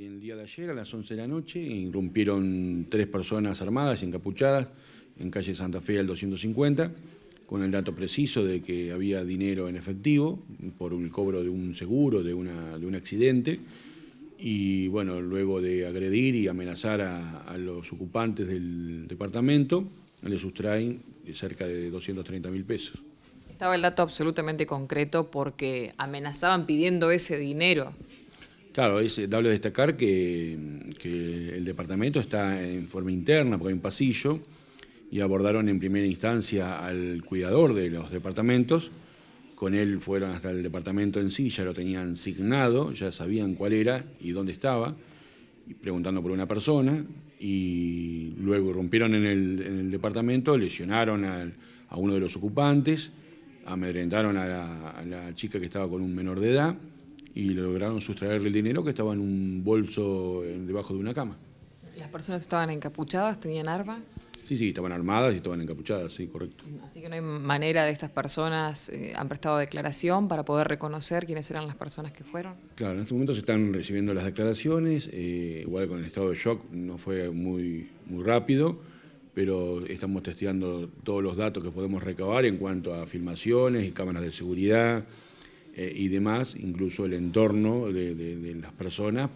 El día de ayer, a las 11 de la noche, irrumpieron tres personas armadas, y encapuchadas, en calle Santa Fe al 250, con el dato preciso de que había dinero en efectivo por el cobro de un seguro, de, una, de un accidente. Y bueno, luego de agredir y amenazar a, a los ocupantes del departamento, le sustraen cerca de 230 mil pesos. Estaba el dato absolutamente concreto porque amenazaban pidiendo ese dinero. Claro, es dable destacar que, el departamento está en forma interna, porque hay un pasillo, y abordaron en primera instancia al cuidador de los departamentos. Con él fueron hasta el departamento en sí, ya lo tenían signado, ya sabían cuál era y dónde estaba, preguntando por una persona, y luego rompieron en el, departamento, lesionaron a uno de los ocupantes, amedrentaron a la chica que estaba con un menor de edad y lograron sustraerle el dinero que estaba en un bolso debajo de una cama. ¿Las personas estaban encapuchadas? ¿Tenían armas? Sí, sí, estaban armadas y estaban encapuchadas, sí, correcto. Así que no hay manera de estas personas, eh, han prestado declaración para poder reconocer quiénes eran las personas que fueron. Claro, en este momento se están recibiendo las declaraciones, eh, igual con el estado de shock no fue muy, muy rápido, pero estamos testeando todos los datos que podemos recabar en cuanto a filmaciones y cámaras de seguridad, eh, y demás, incluso el entorno de, las personas,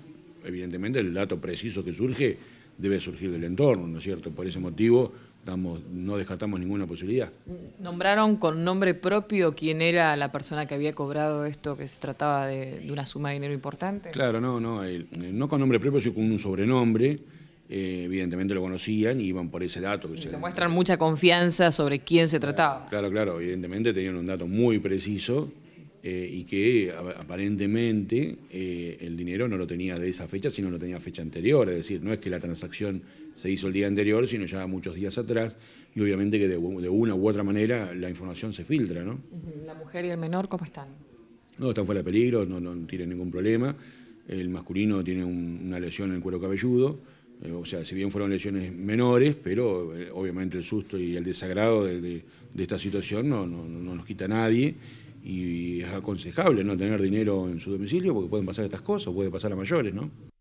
evidentemente el dato preciso que surge debe surgir del entorno, ¿no es cierto? Por ese motivo damos no descartamos ninguna posibilidad. ¿Nombraron con nombre propio quién era la persona que había cobrado esto, que se trataba de, una suma de dinero importante? Claro, no, no, no con nombre propio, sino con un sobrenombre. Eh, evidentemente lo conocían y iban por ese dato. Que y muestran mucha confianza sobre quién se trataba. Claro, claro, evidentemente tenían un dato muy preciso eh, y que aparentemente eh, el dinero no lo tenía de esa fecha, sino lo tenía fecha anterior, es decir, no es que la transacción se hizo el día anterior, sino ya muchos días atrás, y obviamente que de, una u otra manera la información se filtra, La mujer y el menor, ¿cómo están? No, están fuera de peligro, no, no tienen ningún problema. El masculino tiene una lesión en el cuero cabelludo, eh, o sea, si bien fueron lesiones menores, pero obviamente el susto y el desagrado de, esta situación no, no, no nos quita a nadie y es aconsejable no tener dinero en su domicilio porque pueden pasar estas cosas, puede pasar a mayores, ¿no?